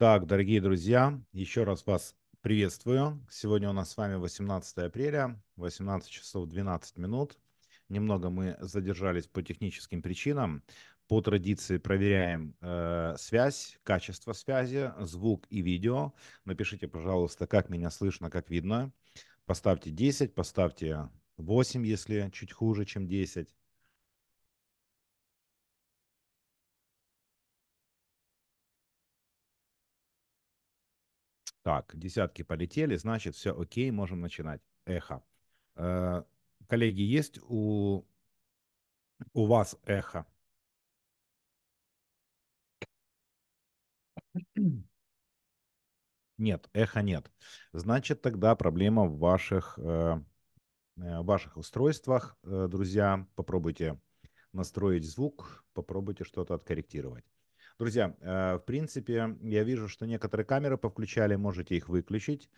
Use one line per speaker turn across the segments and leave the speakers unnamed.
Так, дорогие друзья, еще раз вас приветствую. Сегодня у нас с вами 18 апреля, 18 часов 12 минут. Немного мы задержались по техническим причинам. По традиции проверяем э, связь, качество связи, звук и видео. Напишите, пожалуйста, как меня слышно, как видно. Поставьте 10, поставьте 8, если чуть хуже, чем 10. Так, десятки полетели, значит, все окей, можем начинать. Эхо. Э, коллеги, есть у, у вас эхо? Нет, эхо нет. Значит, тогда проблема в ваших, э, э ваших устройствах. Э, друзья, попробуйте настроить звук, попробуйте что-то откорректировать. Друзья, э, в принципе, я вижу, что некоторые камеры повключали, можете их выключить,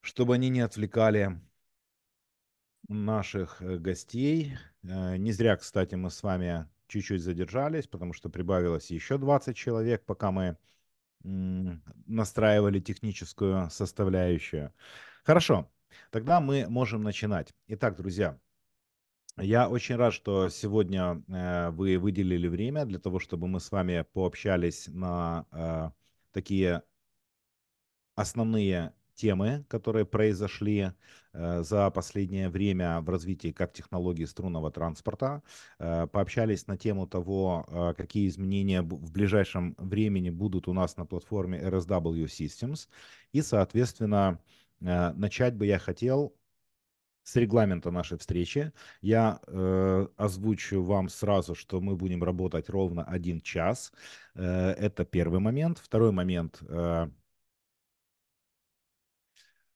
чтобы они не отвлекали наших э, гостей. Э, не зря, кстати, мы с вами чуть-чуть задержались, потому что прибавилось еще 20 человек, пока мы настраивали техническую составляющую. Хорошо, тогда мы можем начинать. Итак, друзья, я очень рад, что сегодня э, вы выделили время для того, чтобы мы с вами пообщались на э, такие основные темы, которые произошли э, за последнее время в развитии как технологии струнного транспорта. Пообщались на тему того, какие изменения в ближайшем времени будут у нас на платформе RSW Systems. И, соответственно, начать бы я хотел с регламента нашей встречи. Я э, озвучу вам сразу, что мы будем работать ровно один час. Э, это первый момент. Второй момент. Э,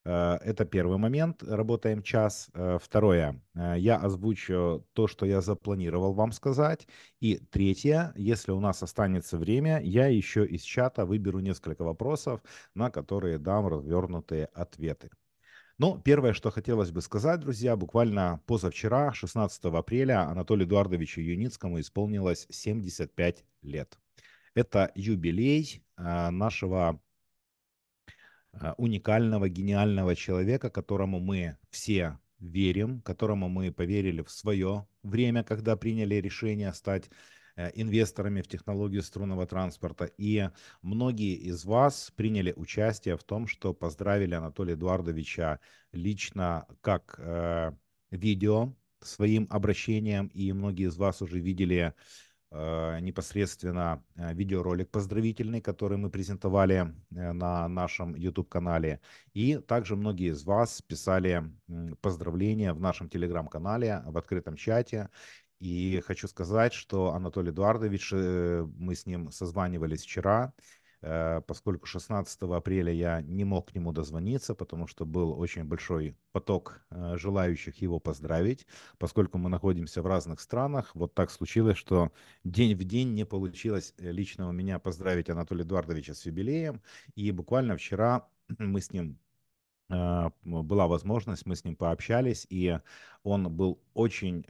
э это первый момент. Работаем час. Э, второе. Э, я озвучу то, что я запланировал вам сказать. И третье. Если у нас останется время, я еще из чата выберу несколько вопросов, на которые дам развернутые ответы. Но первое, что хотелось бы сказать, друзья, буквально позавчера, 16 апреля, Анатолию Эдуардовичу Юницкому исполнилось 75 лет. Это юбилей а, нашего а, уникального, гениального человека, которому мы все верим, которому мы поверили в свое время, когда приняли решение стать Э, инвесторами в технологию струнного транспорта. И многие из вас приняли участие в том, что поздравили Анатолия Эдуардовича лично как э, видео своим обращением, и многие из вас уже видели э, непосредственно э, видеоролик поздравительный, который мы презентовали э, на нашем YouTube-канале. И также многие из вас писали поздравления в нашем Telegram-канале, в открытом чате. И хочу сказать, что Анатолий Эдуардович, э, мы с ним созванивались вчера, э, поскольку 16 апреля я не мог к нему дозвониться, потому что был очень большой поток э, желающих его поздравить. Поскольку мы находимся в разных странах, вот так случилось, что день в день не получилось лично у меня поздравить Анатолия Эдуардовича с юбилеем. И буквально вчера мы с ним была возможность, мы с ним пообщались, и он был очень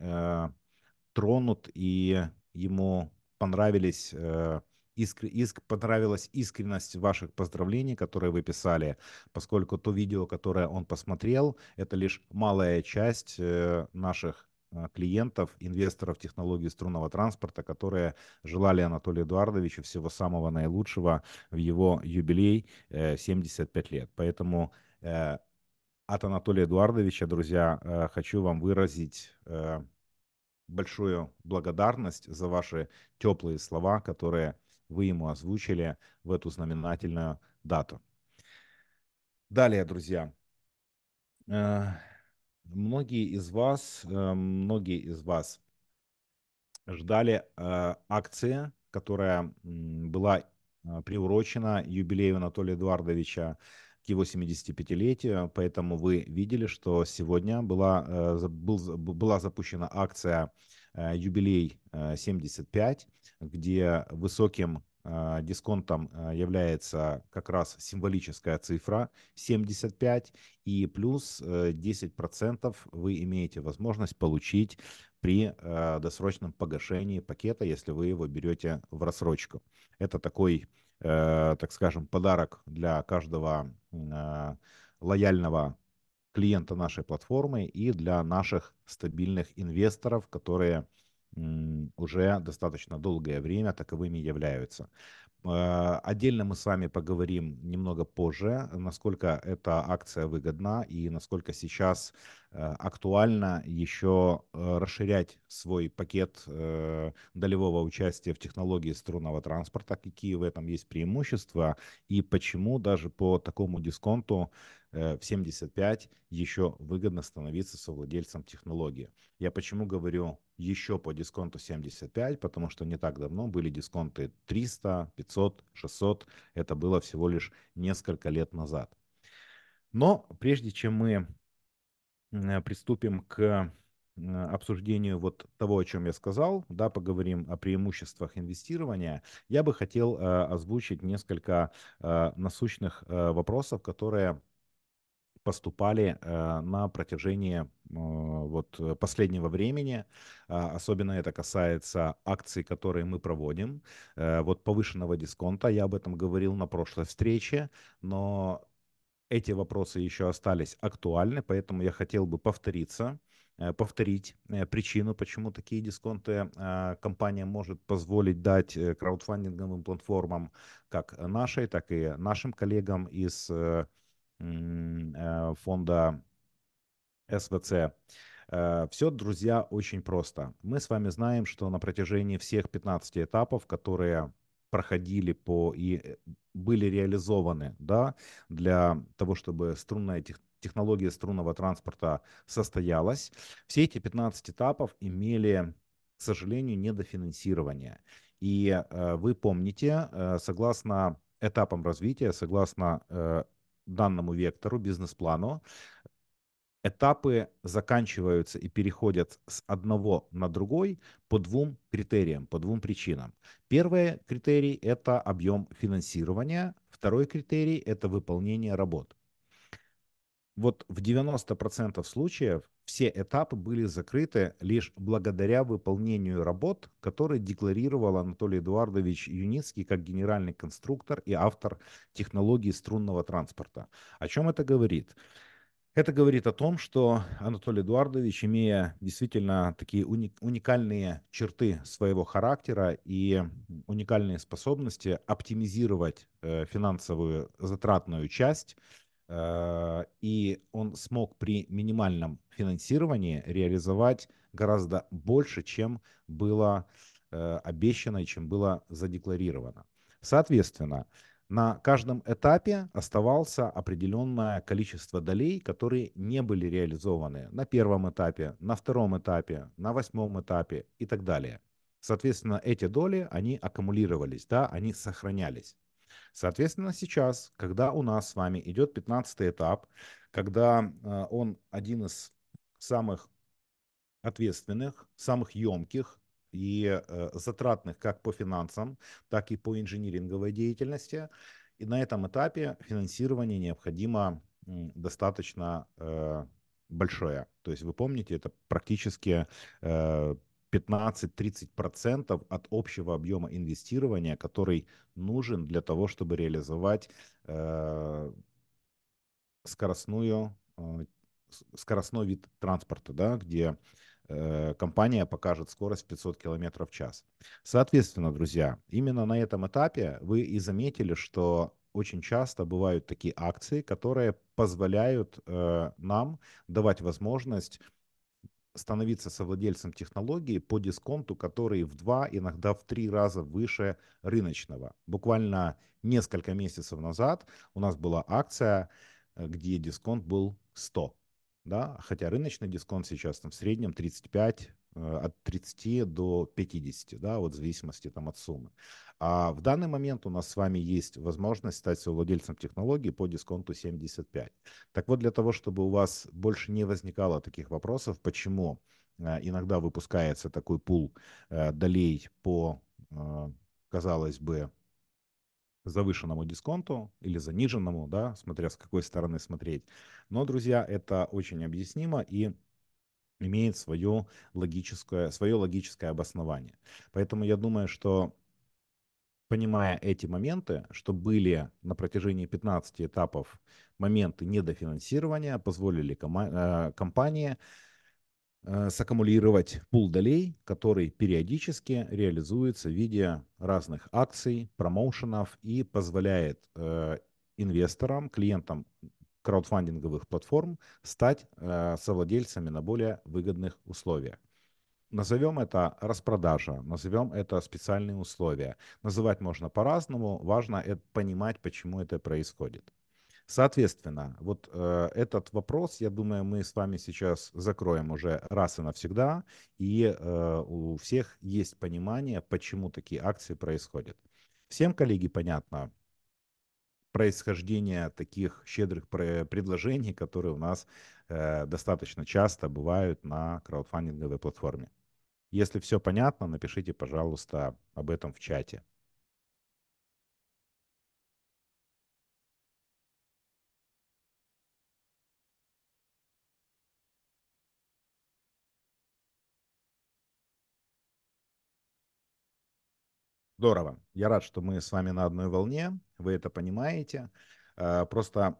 тронут, и ему понравились э, иск, иск, понравилась искренность ваших поздравлений, которые вы писали, поскольку то видео, которое он посмотрел, это лишь малая часть э, наших э, клиентов, инвесторов технологии струнного транспорта, которые желали Анатолию Эдуардовичу всего самого наилучшего в его юбилей 75 лет. Поэтому от Анатолия Эдуардовича, друзья, хочу вам выразить большую благодарность за ваши теплые слова, которые вы ему озвучили в эту знаменательную дату. Далее, друзья. Э, многие из вас, э, многие из вас ждали э, акции, которая была приурочена юбилею Анатолия Эдуардовича к его 75-летию, поэтому вы видели, что сегодня была, э, был, была запущена акция э, «Юбилей 75», э, где высоким дисконтом является как раз символическая цифра 75 и плюс 10% процентов вы имеете возможность получить при досрочном погашении пакета, если вы его берете в рассрочку. Это такой Э, так скажем, подарок для каждого э, лояльного клиента нашей платформы и для наших стабильных инвесторов, которые уже достаточно долгое время таковыми являются. Э, отдельно мы с вами поговорим немного позже, насколько эта акция выгодна и насколько сейчас Э, актуально еще э, расширять свой пакет э, долевого участия в технологии струнного транспорта, какие в этом есть преимущества и почему даже по такому дисконту в 75 еще выгодно становиться совладельцем технологии. Я почему говорю еще по дисконту 75, потому что не так давно были дисконты 300, 500, 600. Это было всего лишь несколько лет назад. Но прежде чем мы Э, приступим к э, обсуждению вот того, о чем я сказал, да, поговорим о преимуществах инвестирования, я бы хотел э, озвучить несколько э, насущных э, вопросов, которые поступали э, на протяжении вот последнего времени. А, особенно это касается акций, которые мы проводим. Вот повышенного дисконта. Я об этом говорил на прошлой встрече, но эти вопросы еще остались актуальны, поэтому я хотел бы повториться, э, повторить э, причину, почему такие дисконты а, компания может позволить дать э, краудфандинговым платформам, как нашей, так и нашим коллегам из фонда СВЦ. Все, друзья, очень просто. Мы с вами знаем, что на протяжении всех 15 этапов, которые проходили по и э, были реализованы да, для того, чтобы струнная тех, технология струнного транспорта состоялась, все эти 15 этапов имели, к сожалению, недофинансирование. И э, вы помните, э, согласно этапам развития, согласно э, данному вектору, бизнес-плану, этапы заканчиваются и переходят с одного на другой по двум критериям, по двум причинам. Первый критерий – это объем финансирования, второй критерий – это выполнение работ. Вот в 90% случаев все этапы были закрыты лишь благодаря выполнению работ, которые декларировал Анатолий Эдуардович Юницкий как генеральный конструктор и автор технологии струнного транспорта. О чем это говорит? Это говорит о том, что Анатолий Эдуардович, имея действительно такие уникальные черты своего характера и уникальные способности оптимизировать э, финансовую затратную часть, э, и он смог при минимальном финансировании реализовать гораздо больше, чем было э, обещано и чем было задекларировано. Соответственно, на каждом этапе оставался определенное количество долей, которые не были реализованы на первом этапе, на втором этапе, на восьмом этапе и так далее. Соответственно, эти доли, они аккумулировались, да, они сохранялись. Соответственно, сейчас, когда у нас с вами идет 15 этап, когда э, он один из самых ответственных, самых емких, и э, затратных как по финансам, так и по инжиниринговой деятельности. И на этом этапе финансирование необходимо достаточно э, большое. То есть вы помните, это практически 15-30% э, от общего объема инвестирования, который нужен для того, чтобы реализовать скоростную скоростной вид транспорта, да, где Э, компания покажет скорость 500 км в час. Соответственно, друзья, именно на этом этапе вы и заметили, что очень часто бывают такие акции, которые позволяют э, нам давать возможность становиться совладельцем технологии по дисконту, который в два, иногда в три раза выше рыночного. Буквально несколько месяцев назад у нас была акция, э, где дисконт был 100 да, хотя рыночный дисконт сейчас там в среднем 35, э, от 30 до 50, да, вот в зависимости там от суммы. А в данный момент у нас с вами есть возможность стать совладельцем технологии по дисконту 75. Так вот, для того, чтобы у вас больше не возникало таких вопросов, почему э, иногда выпускается такой пул э, долей по, казалось бы, завышенному дисконту или заниженному, да, смотря с какой стороны смотреть. Но, друзья, это очень объяснимо и имеет свое логическое, свое логическое обоснование. Поэтому я думаю, что понимая эти моменты, что были на протяжении 15 этапов моменты недофинансирования, позволили э, компании Э, саккумулировать пул долей, который периодически реализуется в виде разных акций, промоушенов и позволяет э, инвесторам, клиентам краудфандинговых платформ стать э, совладельцами на более выгодных условиях. Назовем это распродажа, назовем это специальные условия. Называть можно по-разному, важно понимать, почему это происходит. Соответственно, вот э, этот вопрос, я думаю, мы с вами сейчас закроем уже раз и навсегда, и э, у всех есть понимание, почему такие акции происходят. Всем, коллеги, понятно происхождение таких щедрых предложений, которые у нас э, достаточно часто бывают на краудфандинговой платформе. Если все понятно, напишите, пожалуйста, об этом в чате. Здорово. Я рад, что мы с вами на одной волне. Вы это понимаете. Э, просто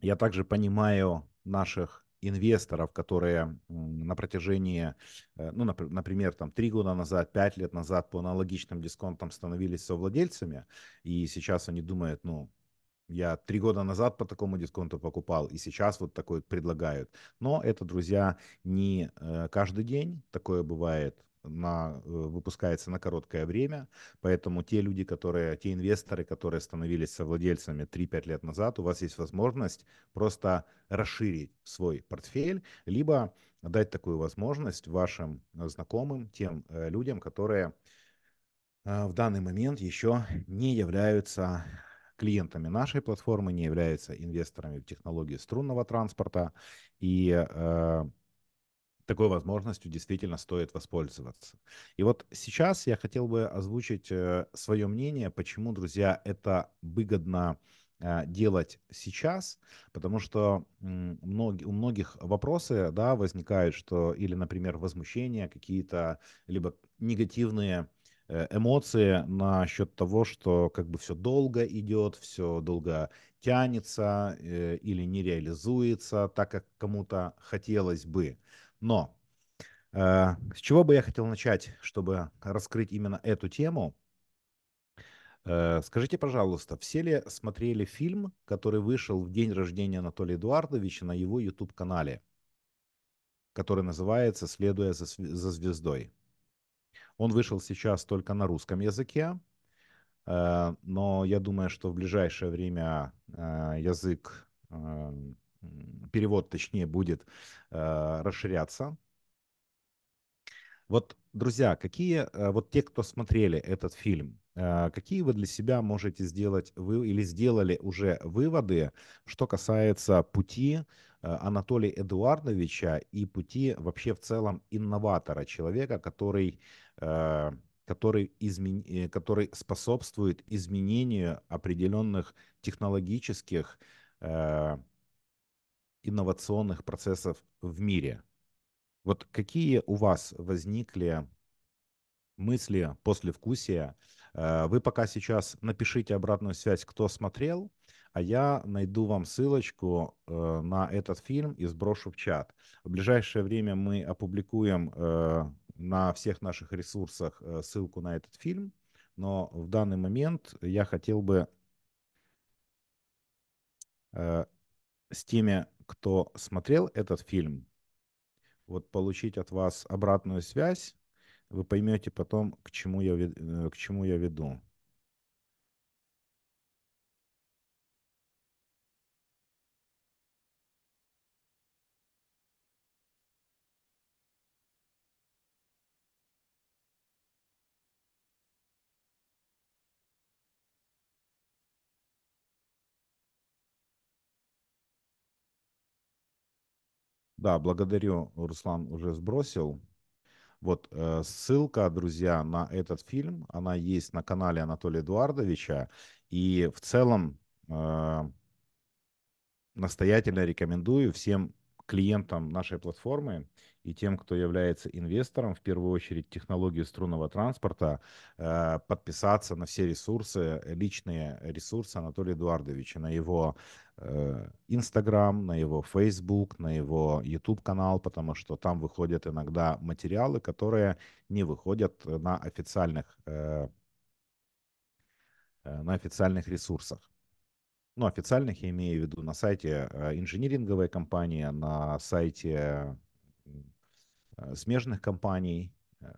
я также понимаю наших инвесторов, которые на протяжении, э, ну, например, там три года назад, пять лет назад по аналогичным дисконтам становились совладельцами, и сейчас они думают, ну, я три года назад по такому дисконту покупал, и сейчас вот такой предлагают. Но это, друзья, не э, каждый день. Такое бывает на, э, выпускается на короткое время, поэтому те люди, которые, те инвесторы, которые становились совладельцами 3-5 лет назад, у вас есть возможность просто расширить свой портфель, либо дать такую возможность вашим э, знакомым, тем э, людям, которые в данный момент еще не являются клиентами нашей платформы, не являются инвесторами в технологии струнного транспорта. И э, такой возможностью действительно стоит воспользоваться. И вот сейчас я хотел бы озвучить э, свое мнение, почему, друзья, это выгодно э, делать сейчас, потому что у многих вопросы да, возникают, что или, например, возмущения какие-то, либо негативные э, эмоции насчет того, что как бы все долго идет, все долго тянется или не реализуется так, как кому-то хотелось бы. Но э, с чего бы я хотел начать, чтобы раскрыть именно эту тему? Э, скажите, пожалуйста, все ли смотрели фильм, который вышел в день рождения Анатолия Эдуардовича на его YouTube-канале, который называется «Следуя за, за звездой»? Он вышел сейчас только на русском языке, э, но я думаю, что в ближайшее время э, язык э, перевод, точнее, будет э, расширяться. Вот, друзья, какие, э, вот те, кто смотрели этот фильм, э, какие вы для себя можете сделать вы или сделали уже выводы, что касается пути э, Анатолия Эдуардовича и пути вообще в целом инноватора, человека, который который, измен... который способствует изменению определенных технологических инновационных процессов в мире. Вот какие у вас возникли мысли, после вкусия. Э, вы пока сейчас напишите обратную связь, кто смотрел, а я найду вам ссылочку э, на этот фильм и сброшу в чат. В ближайшее время мы опубликуем э, на всех наших ресурсах ссылку на этот фильм, но в данный момент я хотел бы с теми кто смотрел этот фильм, вот получить от вас обратную связь, вы поймете потом, к чему я, э, к чему я веду. Да, благодарю, Руслан уже сбросил. Вот э, ссылка, друзья, на этот фильм, она есть на канале Анатолия Эдуардовича. И в целом э, настоятельно рекомендую всем клиентам нашей платформы и тем, кто является инвестором, в первую очередь технологию струнного транспорта, э, подписаться на все ресурсы, э, личные ресурсы Анатолия Эдуардовича, на его э, Инстаграм, на его Facebook, на его YouTube канал, потому что там выходят иногда материалы, которые не выходят на официальных, на официальных ресурсах ну, официальных я имею в виду, на сайте инжиниринговой компании, на сайте Э, смежных компаний. Э,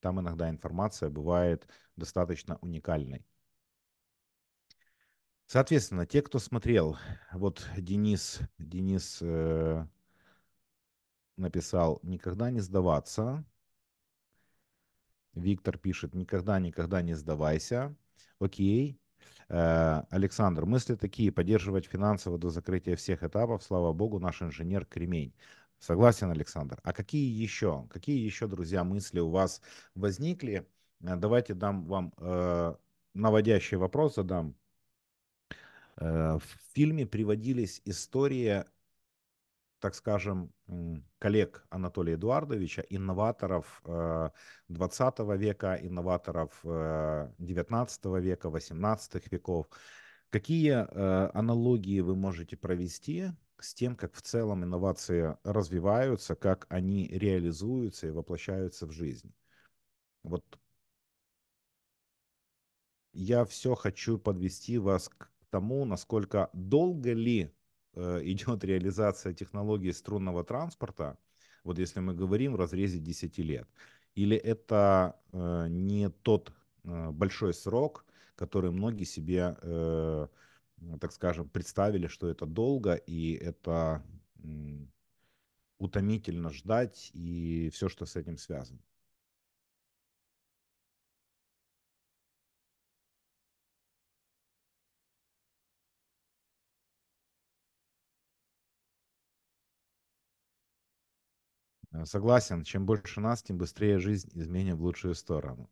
там иногда информация бывает достаточно уникальной. Соответственно, те, кто смотрел, вот Денис, Денис э, написал «Никогда не сдаваться». Виктор пишет «Никогда, никогда не сдавайся». Окей. Александр, мысли такие, поддерживать финансово до закрытия всех этапов, слава богу, наш инженер Кремень. Согласен, Александр. А какие еще, какие еще, друзья, мысли у вас возникли? Э, давайте дам вам э, наводящий вопрос, задам. Э, в фильме приводились истории, так скажем, коллег Анатолия Эдуардовича, инноваторов э, 20 века, инноваторов э, 19 века, 18 веков. Какие э, аналогии вы можете провести с тем, как в целом инновации развиваются, как они реализуются и воплощаются в жизнь. Вот я все хочу подвести вас к тому, насколько долго ли э, идет реализация технологии струнного транспорта, вот если мы говорим в разрезе 10 лет, или это э, не тот э, большой срок, который многие себе э, так скажем, представили, что это долго и это утомительно ждать и все, что с этим связано. Э, согласен, чем больше нас, тем быстрее жизнь изменим в лучшую сторону.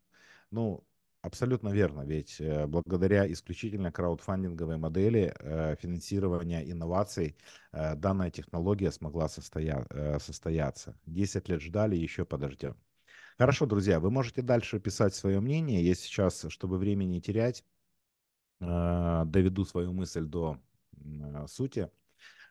Ну, Абсолютно верно, ведь э, благодаря исключительно краудфандинговой модели э, финансирования инноваций э, данная технология смогла состоя... состояться. 10 лет ждали, еще подождем. Хорошо, друзья, вы можете дальше писать свое мнение. Я сейчас, чтобы времени не терять, доведу свою мысль до сути.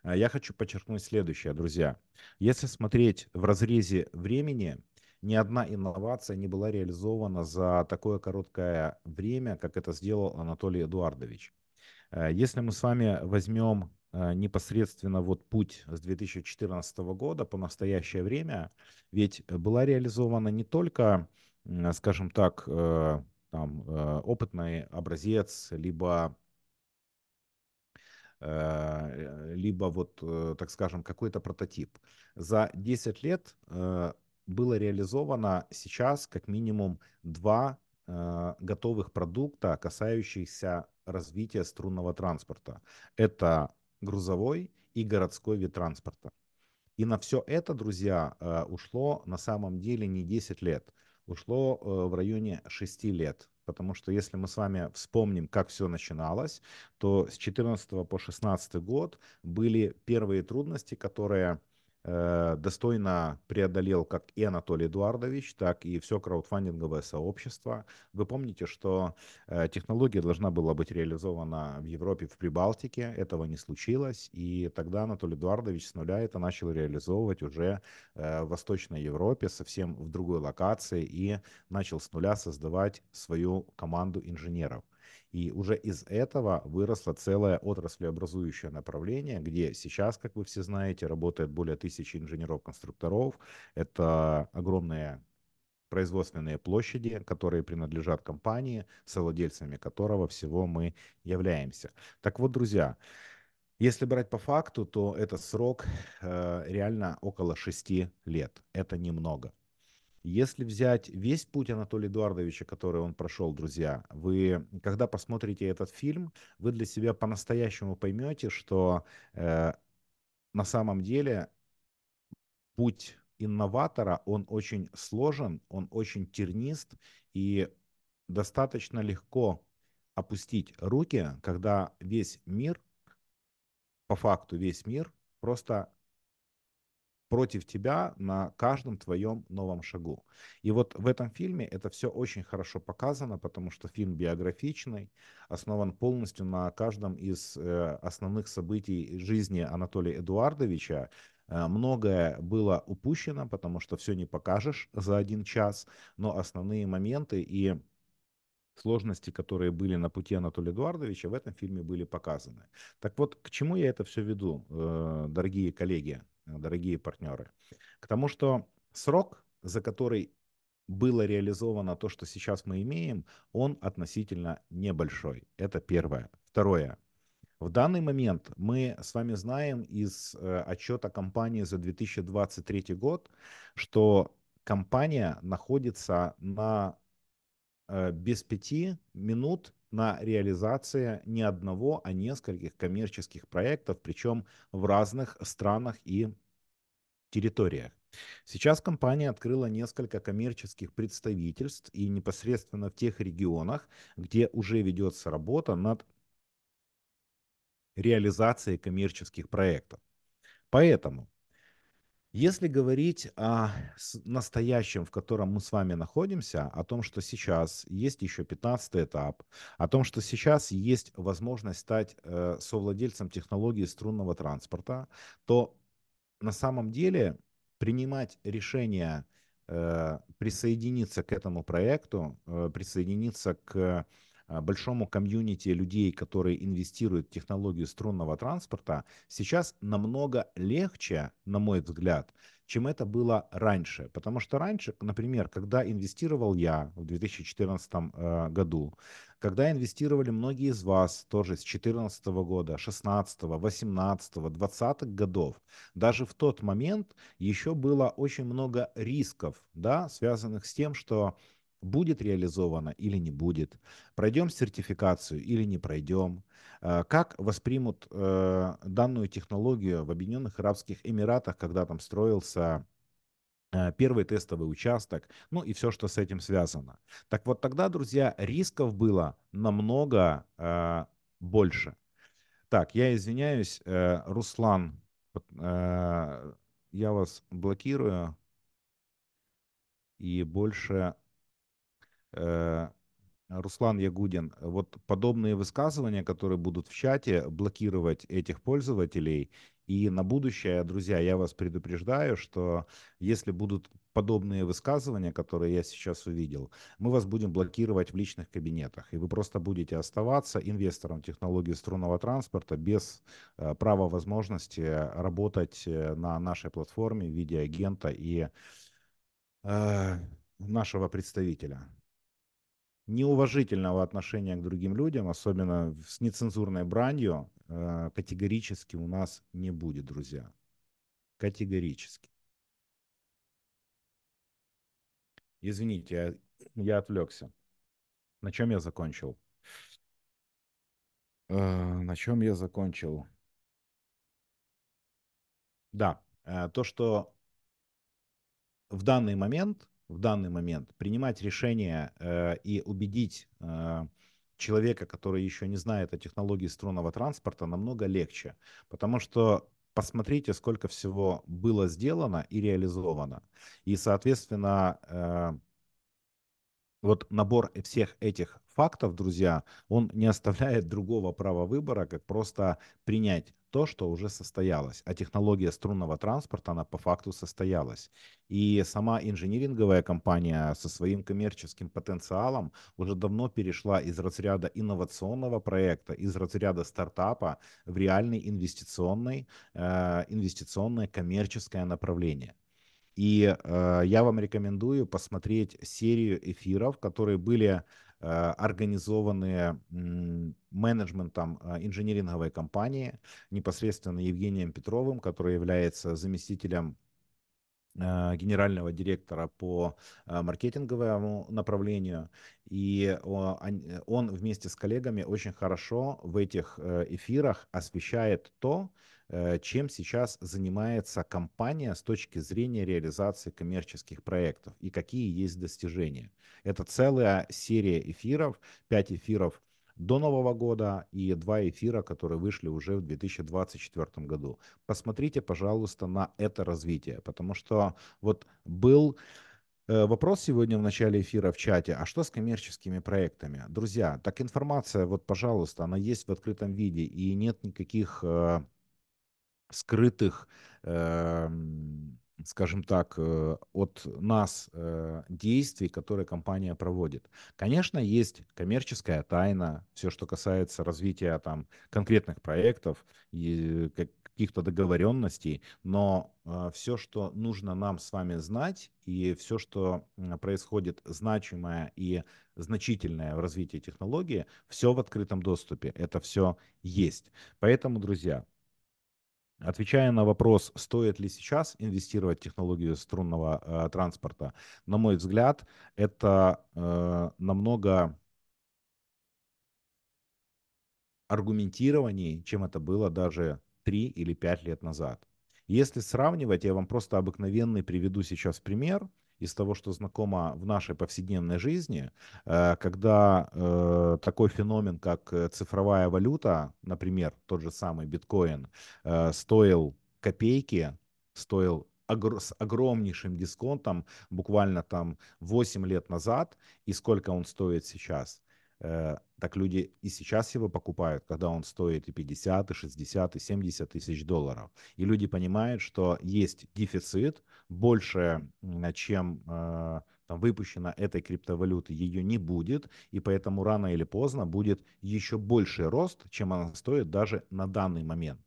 Я хочу подчеркнуть следующее, друзья. Если смотреть в разрезе времени, ни одна инновация не была реализована за такое короткое время, как это сделал Анатолий Эдуардович. Э, если мы с вами возьмем э, непосредственно вот путь с 2014 года по настоящее время, ведь была реализована не только, скажем так, э, там, опытный образец, либо либо вот, так скажем, какой-то прототип. За 10 лет было реализовано сейчас как минимум два э, готовых продукта, касающихся развития струнного транспорта. Это грузовой и городской вид транспорта. И на все это, друзья, э, ушло на самом деле не 10 лет, ушло э, в районе 6 лет. Потому что если мы с вами вспомним, как все начиналось, то с 14 по 16 год были первые трудности, которые Э, достойно преодолел как и Анатолий Эдуардович, так и все краудфандинговое сообщество. Вы помните, что э, технология должна была быть реализована в Европе, в Прибалтике, этого не случилось, и тогда Анатолий Эдуардович с нуля это начал реализовывать уже э, в Восточной Европе, совсем в другой локации, и начал с нуля создавать свою команду инженеров – и уже из этого выросло целое отраслеобразующее направление, где сейчас, как вы все знаете, работает более тысячи инженеров-конструкторов. Это огромные производственные площади, которые принадлежат компании, совладельцами которого всего мы являемся. Так вот, друзья, если брать по факту, то этот срок э, реально около 6 лет. Это немного. Если взять весь путь Анатолия Эдуардовича, который он прошел, друзья, вы, когда посмотрите этот фильм, вы для себя по-настоящему поймете, что э, на самом деле путь инноватора, он очень сложен, он очень тернист, и достаточно легко опустить руки, когда весь мир, по факту весь мир, просто против тебя на каждом твоем новом шагу. И вот в этом фильме это все очень хорошо показано, потому что фильм биографичный, основан полностью на каждом из э, основных событий жизни Анатолия Эдуардовича. Э, многое было упущено, потому что все не покажешь за один час, но основные моменты и сложности, которые были на пути Анатолия Эдуардовича, в этом фильме были показаны. Так вот, к чему я это все веду, э, дорогие коллеги? Э, дорогие партнеры, к тому, что срок, за который было реализовано то, что сейчас мы имеем, он относительно небольшой. Это первое. Второе. В данный момент мы с вами знаем из э, отчета компании за 2023 год, что компания находится на э, без пяти минут на реализации не одного, а нескольких коммерческих проектов, причем в разных странах и территориях. Сейчас компания открыла несколько коммерческих представительств и непосредственно в тех регионах, где уже ведется работа над реализацией коммерческих проектов. Поэтому если говорить о настоящем, в котором мы с вами находимся, о том, что сейчас есть еще 15 этап, о том, что сейчас есть возможность стать э, совладельцем технологии струнного транспорта, то на самом деле принимать решение э, присоединиться к этому проекту, э, присоединиться к а, большому комьюнити людей, которые инвестируют в технологию струнного транспорта, сейчас намного легче, на мой взгляд, чем это было раньше. Потому что раньше, например, когда инвестировал я в 2014 э, году, когда инвестировали многие из вас тоже с 2014 года, 16, 18, 20 годов, даже в тот момент еще было очень много рисков, да, связанных с тем, что будет реализовано или не будет, пройдем сертификацию или не пройдем, э, как воспримут э, данную технологию в Объединенных Арабских Эмиратах, когда там строился э, первый тестовый участок, ну и все, что с этим связано. Так вот тогда, друзья, рисков было намного больше. Так, я извиняюсь, Руслан, я вас блокирую и больше Э, Руслан Ягудин, вот подобные высказывания, которые будут в чате, блокировать этих пользователей. И на будущее, друзья, я вас предупреждаю, что если будут подобные высказывания, которые я сейчас увидел, мы вас будем блокировать в личных кабинетах. И вы просто будете оставаться инвестором технологии струнного транспорта без э, права возможности работать э, на нашей платформе в виде агента и э, нашего представителя неуважительного отношения к другим людям, особенно с нецензурной бранью, э, категорически у нас не будет, друзья. Категорически. Извините, я, я отвлекся. На чем я закончил? Э, на чем я закончил? Да, э, то, что в данный момент в данный момент, принимать решение э, и убедить э, человека, который еще не знает о технологии струнного транспорта, намного легче. Потому что посмотрите, сколько всего было сделано и реализовано. И, соответственно, э, вот набор э, всех этих фактов, друзья, он не оставляет другого права выбора, как просто принять то, что уже состоялось. А технология струнного транспорта, она по факту состоялась. И сама инжиниринговая компания со своим коммерческим потенциалом уже давно перешла из разряда инновационного проекта, из разряда стартапа в реальный инвестиционный, э, инвестиционное коммерческое направление. И э, я вам рекомендую посмотреть серию эфиров, которые были Э, организованные менеджментом э, инжиниринговой компании, непосредственно Евгением Петровым, который является заместителем Э, генерального директора по э, маркетинговому направлению. И э, он вместе с коллегами очень хорошо в этих эфирах освещает то, чем сейчас занимается компания с точки зрения реализации коммерческих проектов и какие есть достижения. Это целая серия эфиров, 5 эфиров до Нового года и два эфира, которые вышли уже в 2024 году. Посмотрите, пожалуйста, на это развитие, потому что вот был э, вопрос сегодня в начале эфира в чате. А что с коммерческими проектами? Друзья, так информация, вот, пожалуйста, она есть в открытом виде, и нет никаких э, скрытых э, скажем так, э, от нас э, действий, которые компания проводит. Конечно, есть коммерческая тайна, все, что касается развития там, конкретных проектов и каких-то договоренностей, но э, все, что нужно нам с вами знать, и все, что происходит значимое и значительное в развитии технологии, все в открытом доступе, это все есть. Поэтому, друзья, Отвечая на вопрос, стоит ли сейчас инвестировать в технологию струнного э, транспорта, на мой взгляд, это э, намного аргументированнее, чем это было даже 3 или 5 лет назад. Если сравнивать, я вам просто обыкновенный приведу сейчас пример – из того, что знакомо в нашей повседневной жизни, э, когда э, такой феномен, как э, цифровая валюта, например, тот же самый биткоин, стоил копейки, стоил с огромнейшим дисконтом буквально там 8 лет назад и сколько он стоит сейчас. Э, так люди и сейчас его покупают, когда он стоит и 50, и 60, и 70 тысяч долларов. И люди понимают, что есть дефицит больше, чем э, там, выпущено этой криптовалюты, ее не будет, и поэтому рано или поздно будет еще больший рост, чем она стоит даже на данный момент.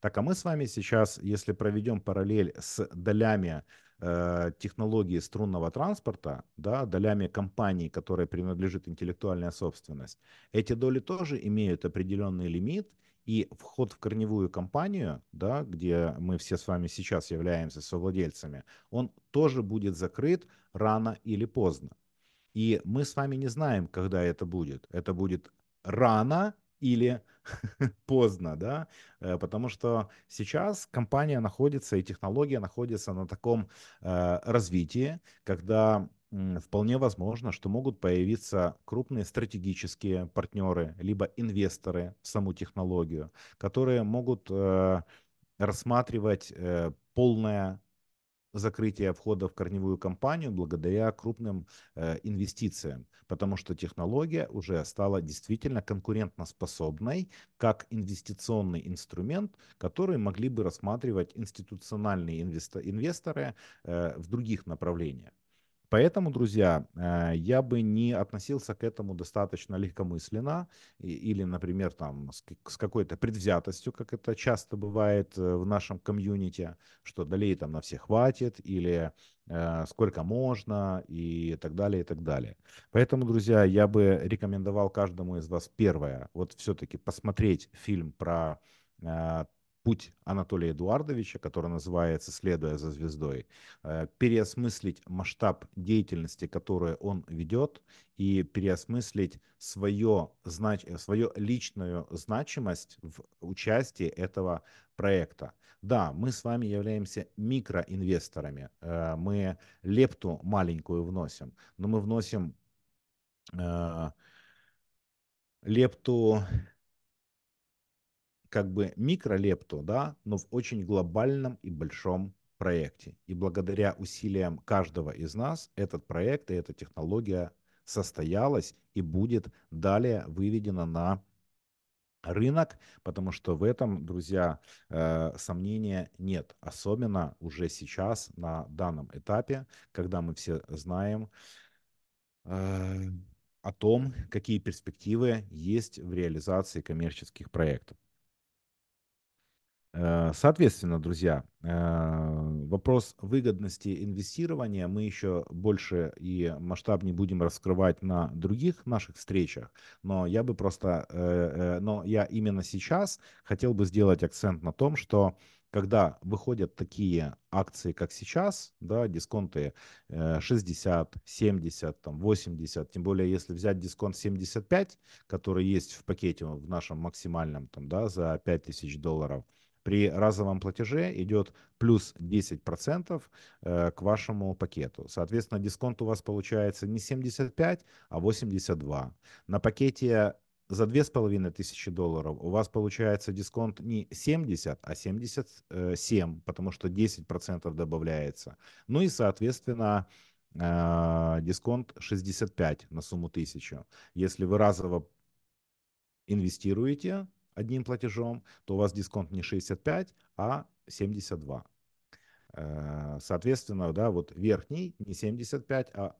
Так, а мы с вами сейчас, если проведем параллель с долями Э, технологии струнного транспорта, да, долями компаний, которые принадлежит интеллектуальная собственность, эти доли тоже имеют определенный лимит, и вход в корневую компанию, да, где мы все с вами сейчас являемся совладельцами, он тоже будет закрыт рано или поздно. И мы с вами не знаем, когда это будет. Это будет рано или поздно, да, э, потому что сейчас компания находится и технология находится на таком э, развитии, когда э, вполне возможно, что могут появиться крупные стратегические партнеры, либо инвесторы в саму технологию, которые могут э, рассматривать э, полное закрытие входа в корневую компанию благодаря крупным э, инвестициям, потому что технология уже стала действительно конкурентоспособной как инвестиционный инструмент, который могли бы рассматривать институциональные инвесторы э, в других направлениях. Поэтому, друзья, э, я бы не относился к этому достаточно легкомысленно или, например, там, с какой-то предвзятостью, как это часто бывает э, в нашем комьюнити, что долей там на всех хватит или э, сколько можно и так далее, и так далее. Поэтому, друзья, я бы рекомендовал каждому из вас первое, вот все-таки посмотреть фильм про путь Анатолия Эдуардовича, который называется «Следуя за звездой», э, переосмыслить масштаб деятельности, которую он ведет, и переосмыслить свое, знач... свою личную значимость в участии этого проекта. Да, мы с вами являемся микроинвесторами, э, мы лепту маленькую вносим, но мы вносим э, лепту как бы микролепту, да, но в очень глобальном и большом проекте. И благодаря усилиям каждого из нас этот проект и эта технология состоялась и будет далее выведена на рынок, потому что в этом, друзья, э, сомнения нет, особенно уже сейчас на данном этапе, когда мы все знаем э, о том, какие перспективы есть в реализации коммерческих проектов. Э, соответственно, друзья, э, вопрос выгодности инвестирования мы еще больше и масштабнее будем раскрывать на других наших встречах, но я бы просто, э, но я именно сейчас хотел бы сделать акцент на том, что когда выходят такие акции, как сейчас, да, дисконты 60, 70, там 80, тем более если взять дисконт 75, который есть в пакете в нашем максимальном, там, да, за 5000 долларов – при разовом платеже идет плюс 10% э, к вашему пакету. Соответственно, дисконт у вас получается не 75, а 82. На пакете за 2500 долларов у вас получается дисконт не 70, а 77, э, потому что 10% добавляется. Ну и, соответственно, э, дисконт 65 на сумму 1000. Если вы разово инвестируете, одним платежом, то у вас дисконт не 65, а 72. Э, соответственно, да, вот верхний не 75, а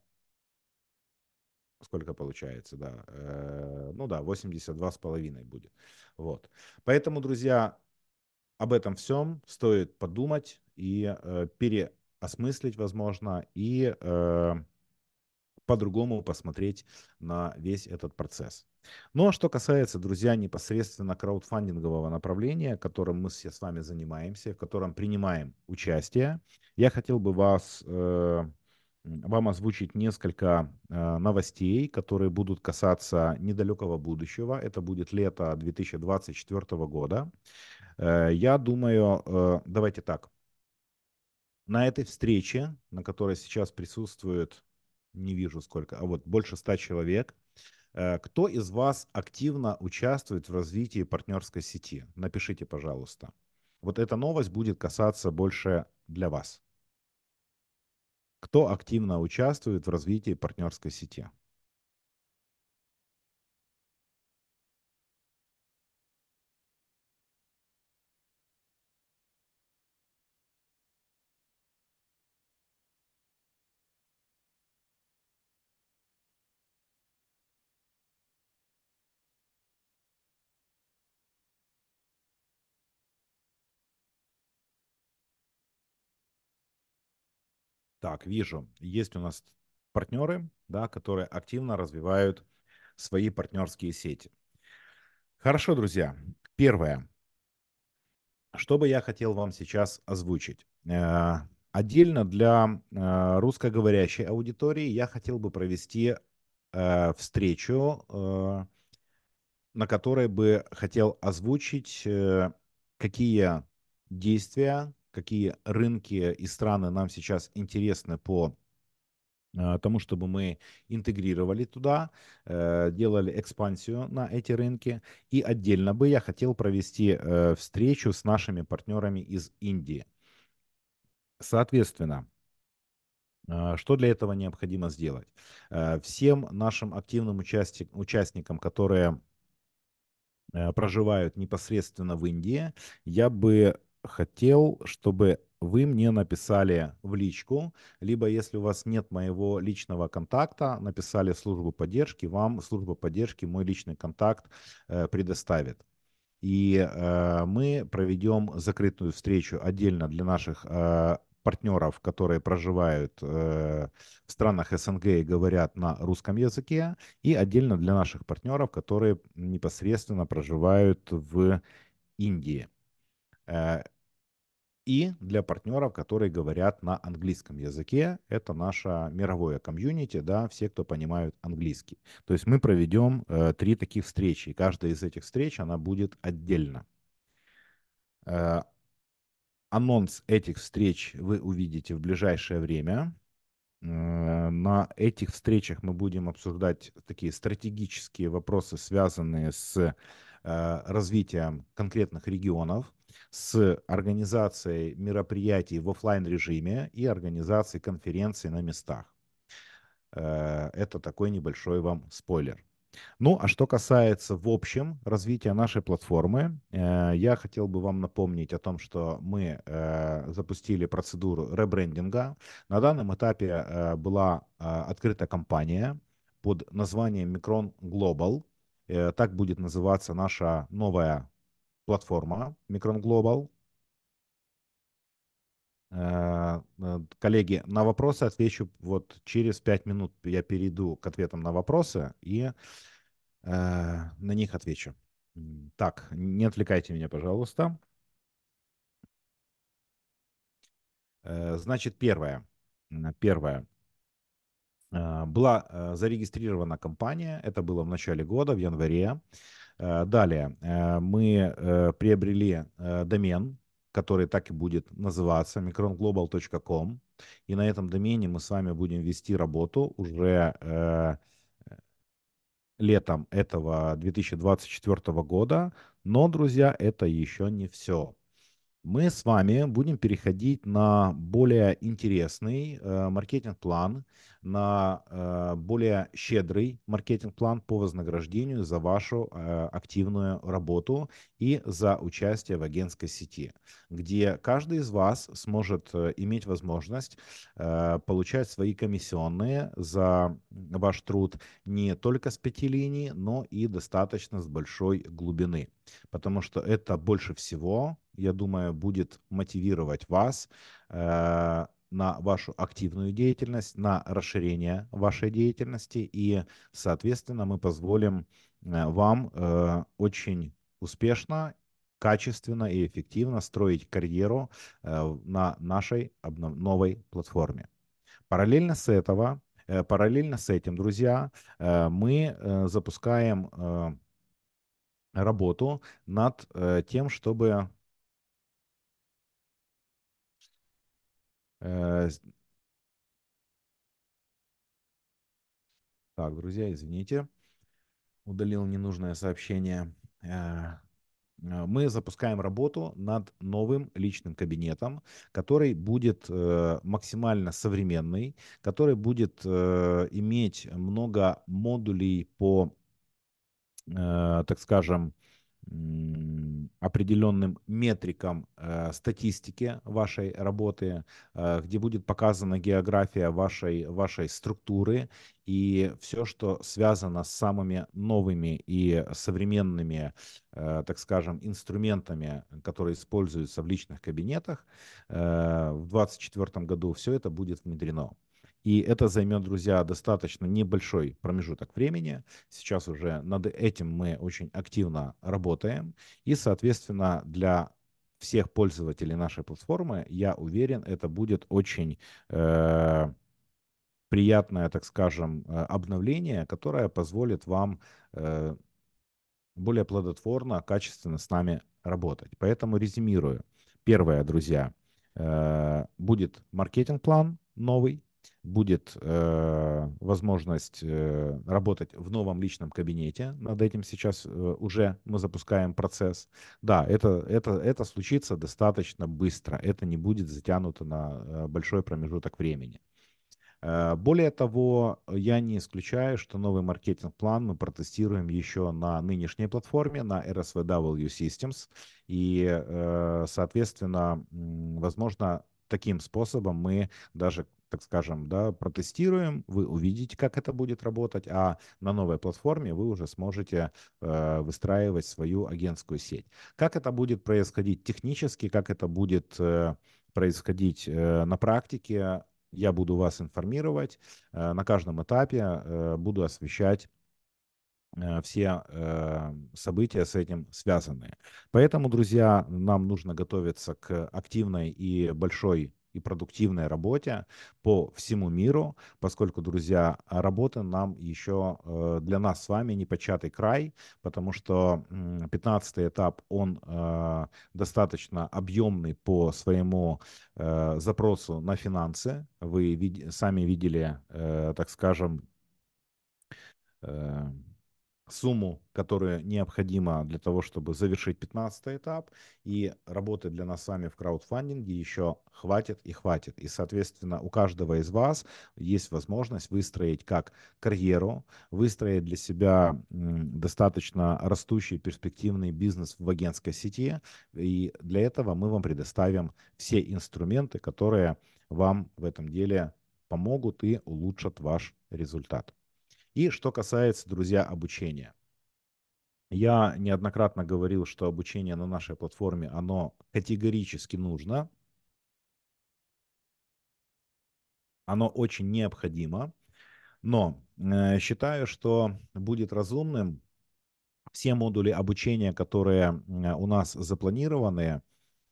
сколько получается, да, э, ну да, 82 с половиной будет. Вот. Поэтому, друзья, об этом всем стоит подумать и э, переосмыслить, возможно, и по-другому посмотреть на весь этот процесс. Ну а что касается, друзья, непосредственно краудфандингового направления, которым мы все с вами занимаемся, в котором принимаем участие, я хотел бы вас, э, вам озвучить несколько э, новостей, которые будут касаться недалекого будущего. Это будет лето 2024 года. Э, я думаю, э, давайте так. На этой встрече, на которой сейчас присутствует не вижу сколько, а вот больше ста человек. Э, кто из вас активно участвует в развитии партнерской сети? Напишите, пожалуйста. Вот эта новость будет касаться больше для вас. Кто активно участвует в развитии партнерской сети? Так, вижу. Есть у нас партнеры, да, которые активно развивают свои партнерские сети. Хорошо, друзья. Первое. Что бы я хотел вам сейчас озвучить? Э, отдельно для э, русскоговорящей аудитории я хотел бы провести э, встречу, на которой бы хотел озвучить, какие действия какие рынки и страны нам сейчас интересны по э, тому, чтобы мы интегрировали туда, э, делали экспансию на эти рынки. И отдельно бы я хотел провести э, встречу с нашими партнерами из Индии. Соответственно, что для этого необходимо сделать? Всем нашим активным участникам, которые проживают непосредственно в Индии, я бы хотел, чтобы вы мне написали в личку, либо если у вас нет моего личного контакта, написали в службу поддержки, вам служба поддержки мой личный контакт э, предоставит. И э, мы проведем закрытую встречу отдельно для наших э, партнеров, которые проживают э, в странах СНГ и говорят на русском языке, и отдельно для наших партнеров, которые непосредственно проживают в Индии. Э, и для партнеров, которые говорят на английском языке. Это наше мировое комьюнити, да, все, кто понимают английский. То есть мы проведем э, три таких встречи, и каждая из этих встреч, она будет отдельно. Э, анонс этих встреч вы увидите в ближайшее время. на этих встречах мы будем обсуждать такие стратегические вопросы, связанные с развитием конкретных регионов, с организацией мероприятий в офлайн режиме и организацией конференций на местах. Э, это такой небольшой вам спойлер. Ну, а что касается в общем развития нашей платформы, э, я хотел бы вам напомнить о том, что мы э, запустили процедуру ребрендинга. На данном этапе была открыта компания под названием Micron Global. Так будет называться наша новая платформа Micron Global. Э, э, коллеги, на вопросы отвечу вот через 5 минут. Я перейду к ответам на вопросы и э, на них отвечу. Так, не отвлекайте меня, пожалуйста. Значит, первое. Первое. Была зарегистрирована компания, это было в начале года, в январе. Э, далее э, мы э, приобрели домен, который так и будет называться micronglobal.com. И на этом домене мы с вами будем вести работу уже летом этого 2024 года. Но, друзья, это еще не все. Мы с вами будем переходить на более интересный маркетинг-план, на э, более щедрый маркетинг-план по вознаграждению за вашу э, активную работу и за участие в агентской сети, где каждый из вас сможет э, иметь возможность получать свои комиссионные за ваш труд не только с пяти линий, но и достаточно с большой глубины, потому что это больше всего, я думаю, будет мотивировать вас на вашу активную деятельность, на расширение вашей деятельности, и, соответственно, мы позволим э, вам э, очень успешно, качественно и эффективно строить карьеру э, на нашей новой платформе. Параллельно с этого, э, параллельно с этим, друзья, э, мы э, запускаем работу над тем, чтобы Э, так, друзья, извините, удалил ненужное сообщение. Э, э, мы запускаем работу над новым личным кабинетом, который будет максимально современный, который будет иметь много модулей по, так скажем, определенным метрикам э, статистики вашей работы, э, где будет показана география вашей, вашей структуры и все, что связано с самыми новыми и современными, э, так скажем, инструментами, которые используются в личных кабинетах. Э, в 2024 году все это будет внедрено. И это займет, друзья, достаточно небольшой промежуток времени. Сейчас уже над этим мы очень активно работаем. И, соответственно, для всех пользователей нашей платформы, я уверен, это будет очень э, приятное, так скажем, э, обновление, которое позволит вам э, более плодотворно, качественно с нами работать. Поэтому резюмирую. Первое, друзья, э, будет маркетинг-план новый, будет э, возможность э, работать в новом личном кабинете. Над этим сейчас э, уже мы запускаем процесс. Да, это, это, это случится достаточно быстро. Это не будет затянуто на э, большой промежуток времени. Э, более того, я не исключаю, что новый маркетинг-план мы протестируем еще на нынешней платформе, на RSVW Systems. И, э, соответственно, возможно, таким способом мы даже так скажем, да, протестируем, вы увидите, как это будет работать, а на новой платформе вы уже сможете э, выстраивать свою агентскую сеть. Как это будет происходить технически, как это будет э, происходить э, на практике, я буду вас информировать. Э, на каждом этапе э, буду освещать э, все э, события с этим связаны. Поэтому, друзья, нам нужно готовиться к активной и большой и продуктивной работе по всему миру, поскольку, друзья, работа нам еще э, для нас с вами непочатый край, потому что 15 этап, он э, достаточно объемный по своему э, запросу на финансы. Вы сами видели, так скажем, сумму, которая необходима для того, чтобы завершить 15 этап, и работы для нас с вами в краудфандинге еще хватит и хватит. И, соответственно, у каждого из вас есть возможность выстроить как карьеру, выстроить для себя достаточно растущий перспективный бизнес в агентской сети, и для этого мы вам предоставим все инструменты, которые вам в этом деле помогут и улучшат ваш результат. И что касается, друзья, обучения. Я неоднократно говорил, что обучение на нашей платформе, оно категорически нужно. Оно очень необходимо. Но э, считаю, что будет разумным все модули обучения, которые э, у нас запланированы,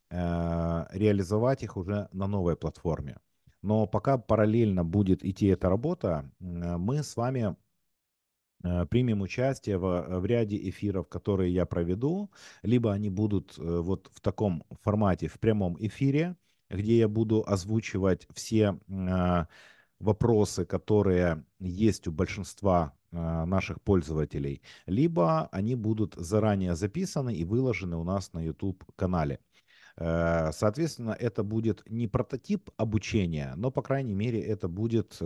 э, реализовать их уже на новой платформе. Но пока параллельно будет идти эта работа, э, мы с вами Э, примем участие в, э, в ряде эфиров, которые я проведу, либо они будут э, вот в таком формате, в прямом эфире, где я буду озвучивать все вопросы, которые есть у большинства наших пользователей, либо они будут заранее записаны и выложены у нас на YouTube-канале. Соответственно, это будет не прототип обучения, но, по крайней мере, это будет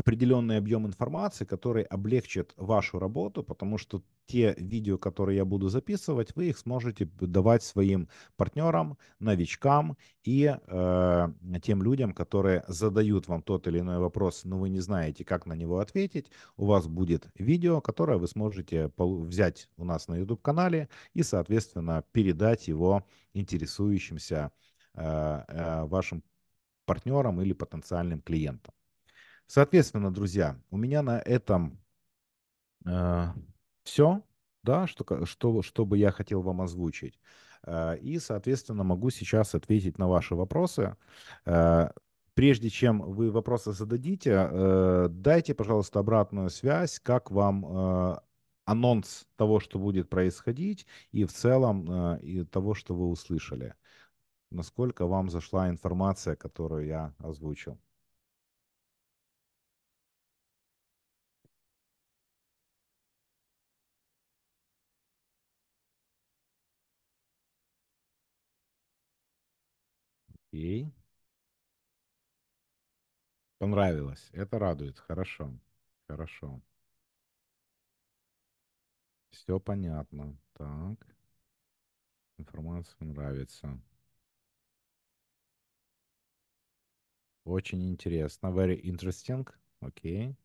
определенный объем информации, который облегчит вашу работу, потому что те видео, которые я буду записывать, вы их сможете давать своим партнерам, новичкам и э, тем людям, которые задают вам тот или иной вопрос, но вы не знаете, как на него ответить. У вас будет видео, которое вы сможете взять у нас на YouTube-канале и, соответственно, передать его интересующимся э, э, вашим партнерам или потенциальным клиентам. Соответственно, друзья, у меня на этом э, все, да, что, что, что бы я хотел вам озвучить. Э, и, соответственно, могу сейчас ответить на ваши вопросы. Э, прежде чем вы вопросы зададите, э, дайте, пожалуйста, обратную связь, как вам э, анонс того, что будет происходить, и в целом э, и того, что вы услышали. Насколько вам зашла информация, которую я озвучил. Окей. Понравилось. Это радует. Хорошо. Хорошо. Все понятно. Так. Информация нравится. Очень интересно. Very interesting. Окей. Okay.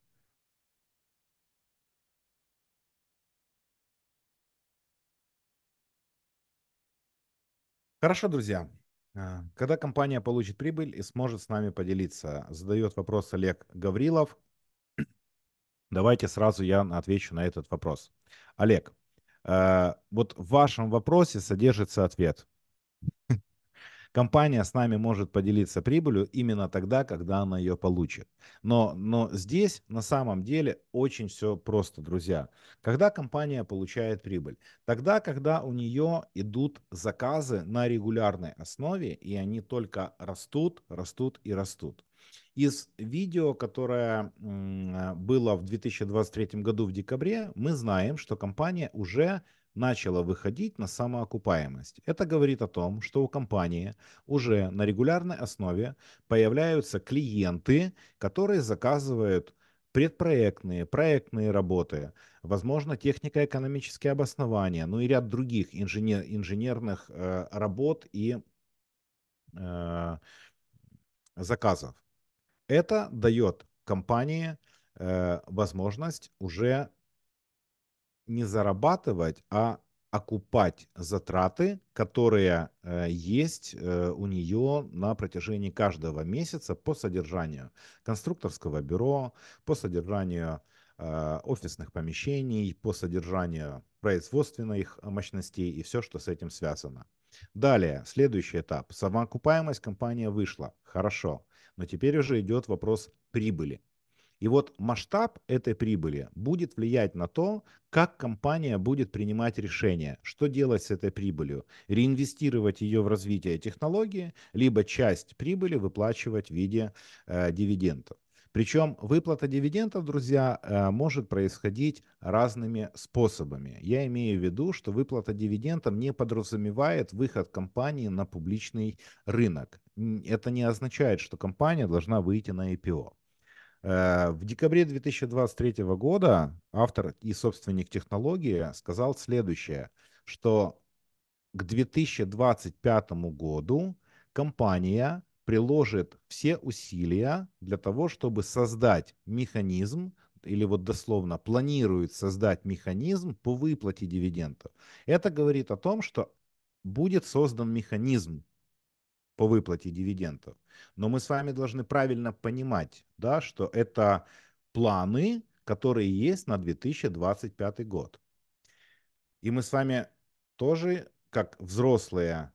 Хорошо, друзья. А, когда компания получит прибыль и сможет с нами поделиться? Задает вопрос Олег Гаврилов. Давайте сразу я отвечу на этот вопрос. Олег, э, вот в вашем вопросе содержится ответ. Компания с нами может поделиться прибылью именно тогда, когда она ее получит. Но, но здесь на самом деле очень все просто, друзья. Когда компания получает прибыль? Тогда, когда у нее идут заказы на регулярной основе, и они только растут, растут и растут из видео, которое было в 2023 году в декабре, мы знаем, что компания уже начала выходить на самоокупаемость. Это говорит о том, что у компании уже на регулярной основе появляются клиенты, которые заказывают предпроектные, проектные работы, возможно, технико-экономические обоснования, ну и ряд других инженер, инженерных э, работ и э, заказов. Это дает компании э, возможность уже не зарабатывать, а окупать затраты, которые э, есть э, у нее на протяжении каждого месяца по содержанию конструкторского бюро, по содержанию э, офисных помещений, по содержанию производственных мощностей и все, что с этим связано. Далее, следующий этап. Самоокупаемость компания вышла. Хорошо. Но теперь уже идет вопрос прибыли. И вот масштаб этой прибыли будет влиять на то, как компания будет принимать решение, что делать с этой прибылью, реинвестировать ее в развитие технологии, либо часть прибыли выплачивать в виде э, дивидендов. Причем выплата дивидендов, друзья, э, может происходить разными способами. Я имею в виду, что выплата дивидендов не подразумевает выход компании на публичный рынок. Это не означает, что компания должна выйти на IPO. Э, в декабре 2023 года автор и собственник технологии сказал следующее, что к 2025 году компания приложит все усилия для того, чтобы создать механизм, или вот дословно планирует создать механизм по выплате дивидендов. Это говорит о том, что будет создан механизм по выплате дивидендов. Но мы с вами должны правильно понимать, да, что это планы, которые есть на 2025 год. И мы с вами тоже, как взрослые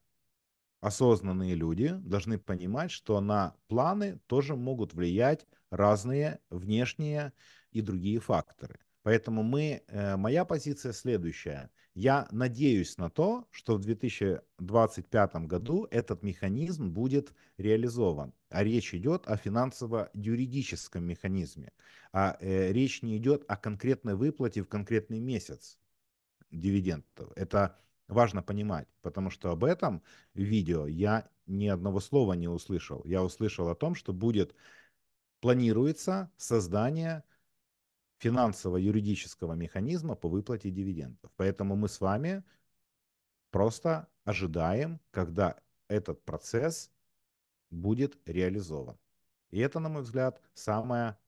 осознанные люди, должны понимать, что на планы тоже могут влиять разные внешние и другие факторы. Поэтому мы, э, моя позиция следующая. Я надеюсь на то, что в 2025 году этот механизм будет реализован. А речь идет о финансово-юридическом механизме. А э, речь не идет о конкретной выплате в конкретный месяц дивидендов. Это важно понимать, потому что об этом видео я ни одного слова не услышал. Я услышал о том, что будет планируется создание финансово-юридического механизма по выплате дивидендов. Поэтому мы с вами просто ожидаем, когда этот процесс будет реализован. И это, на мой взгляд, самая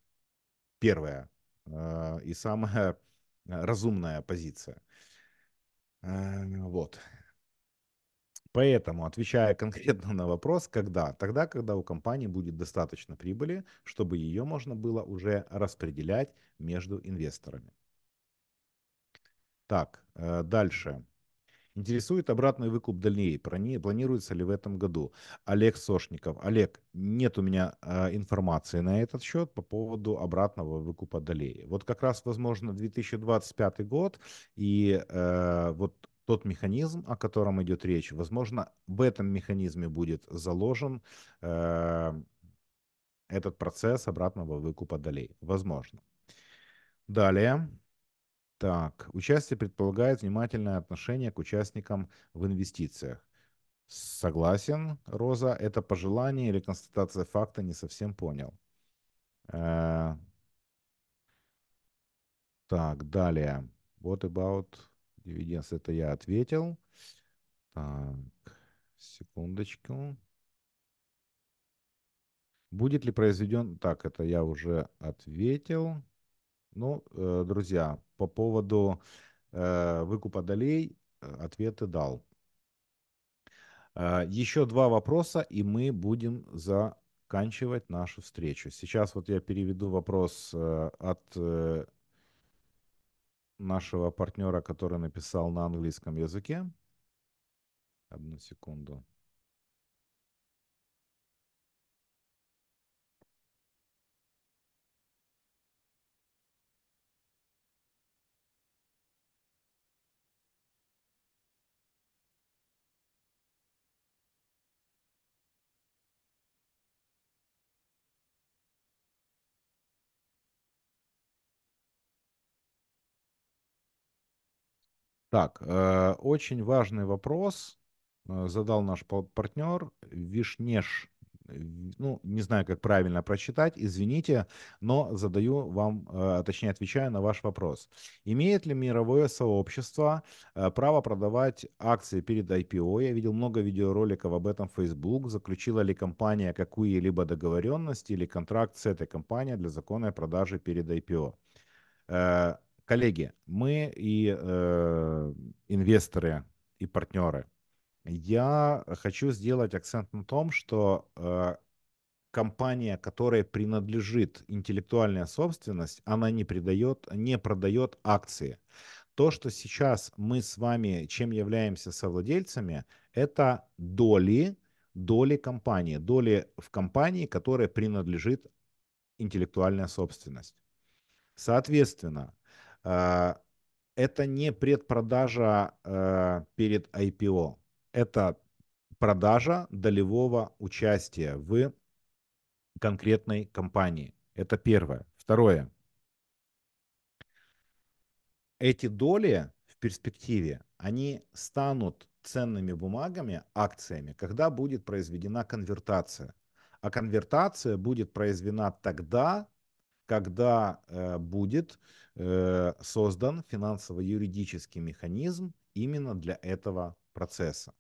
первая э, и самая разумная позиция. Э, вот. Поэтому, отвечая конкретно на вопрос, когда? Тогда, когда у компании будет достаточно прибыли, чтобы ее можно было уже распределять между инвесторами. Так, э, дальше. Интересует обратный выкуп дальней. Планируется ли в этом году? Олег Сошников. Олег, нет у меня а, информации на этот счет по поводу обратного выкупа долей. Вот как раз, возможно, 2025 год, и э, вот тот механизм, о котором идет речь, возможно, в этом механизме будет заложен э, этот процесс обратного выкупа долей. Возможно. Далее. Так, участие предполагает внимательное отношение к участникам в инвестициях. Согласен, Роза, это пожелание или констатация факта, не совсем понял. Э, так, далее. What about Дивиденс это я ответил. Так, секундочку. Будет ли произведен... Так, это я уже ответил. Ну, э, друзья, по поводу э, выкупа долей э, ответы дал. Еще два вопроса, и мы будем заканчивать нашу встречу. Сейчас вот я переведу вопрос от нашего партнера, который написал на английском языке. Одну секунду. Так, э, очень важный вопрос э, задал наш партнер Вишнеш. Ну, не знаю, как правильно прочитать, извините, но задаю вам, э, точнее отвечаю на ваш вопрос. Имеет ли мировое сообщество э, право продавать акции перед IPO? Я видел много видеороликов об этом в Facebook. Заключила ли компания какую либо договоренность или контракт с этой компанией для законной продажи перед IPO? Коллеги, мы и э, инвесторы, и партнеры. Я хочу сделать акцент на том, что э, компания, которой принадлежит интеллектуальная собственность, она не, придает, не продает акции. То, что сейчас мы с вами, чем являемся совладельцами, это доли, доли компании, доли в компании, которой принадлежит интеллектуальная собственность. Соответственно, а, это не предпродажа а, перед IPO, это продажа долевого участия в конкретной компании. Это первое. Второе. Эти доли в перспективе, они станут ценными бумагами, акциями, когда будет произведена конвертация. А конвертация будет произведена тогда, когда э, будет э, создан финансово-юридический механизм именно для этого процесса.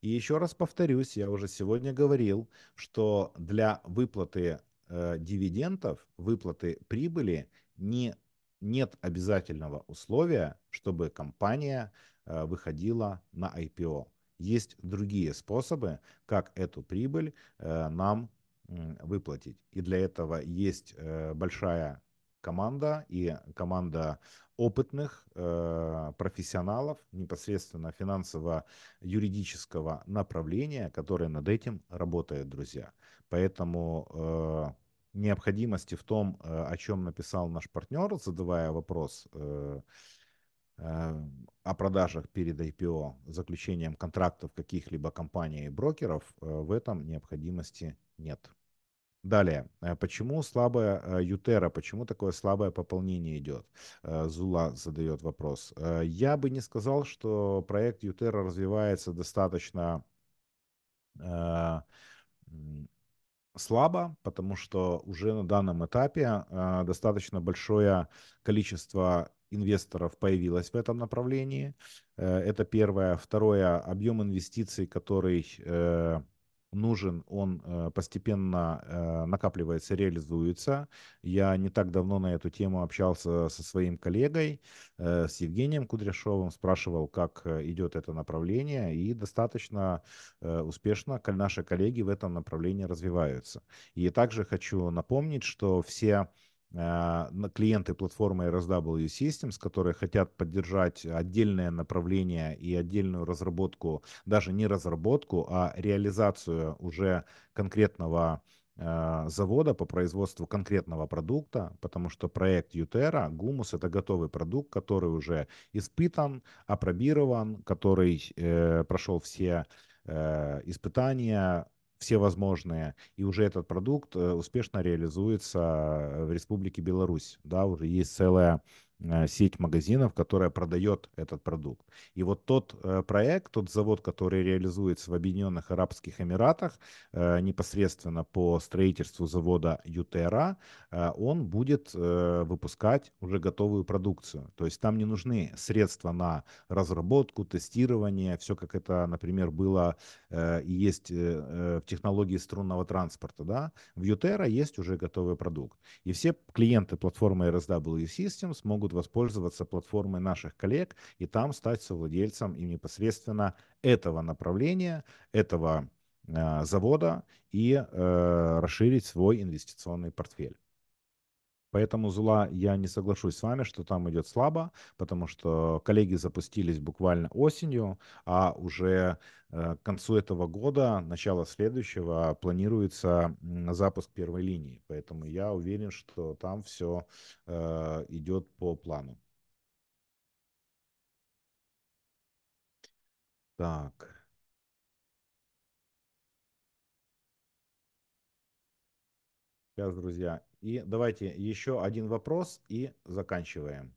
И еще раз повторюсь, я уже сегодня говорил, что для выплаты э, дивидендов, выплаты прибыли не, нет обязательного условия, чтобы компания э, выходила на IPO. Есть другие способы, как эту прибыль э, нам выплатить. И для этого есть э, большая команда и команда опытных э, профессионалов непосредственно финансово-юридического направления, которые над этим работают, друзья. Поэтому э, необходимости в том, о чем написал наш партнер, задавая вопрос о продажах перед IPO, заключением контрактов каких-либо компаний и брокеров, в этом необходимости нет. Далее, э, почему слабая э, Ютера, почему такое слабое пополнение идет? Э, Зула задает вопрос. Я бы не сказал, что проект Ютера развивается достаточно слабо, потому что уже на данном этапе достаточно большое количество инвесторов появилось в этом направлении. Это первое. Второе, объем инвестиций, который нужен, он э, постепенно э, накапливается, реализуется. Я не так давно на эту тему общался со своим коллегой, э, с Евгением Кудряшовым, спрашивал, как идет это направление, и достаточно успешно наши коллеги в этом направлении развиваются. И также хочу напомнить, что все а, на клиенты платформы RSW Systems, которые хотят поддержать отдельное направление и отдельную разработку, даже не разработку, а реализацию уже конкретного а, завода по производству конкретного продукта, потому что проект Ютера, Гумус — это готовый продукт, который уже испытан, опробирован, который э, прошел все э, испытания, все возможные и уже этот продукт э, успешно реализуется э, в Республике Беларусь. Да, уже есть целая Э, сеть магазинов, которая продает этот продукт. И вот тот э, проект, тот завод, который реализуется в Объединенных Арабских Эмиратах э, непосредственно по строительству завода Ютера, он будет выпускать уже готовую продукцию. То есть там не нужны средства на разработку, тестирование, все как это, например, было и есть в технологии струнного транспорта. Да? В Ютера есть уже готовый продукт. И все клиенты платформы RSW Systems могут могут воспользоваться платформой наших коллег и там стать совладельцем им непосредственно этого направления, этого э, завода и э, расширить свой инвестиционный портфель. Поэтому Зула, я не соглашусь с вами, что там идет слабо, потому что коллеги запустились буквально осенью, а уже э, к концу этого года, начало следующего, планируется запуск первой линии. Поэтому я уверен, что там все э, идет по плану. Так. Сейчас, друзья, и давайте еще один вопрос и заканчиваем.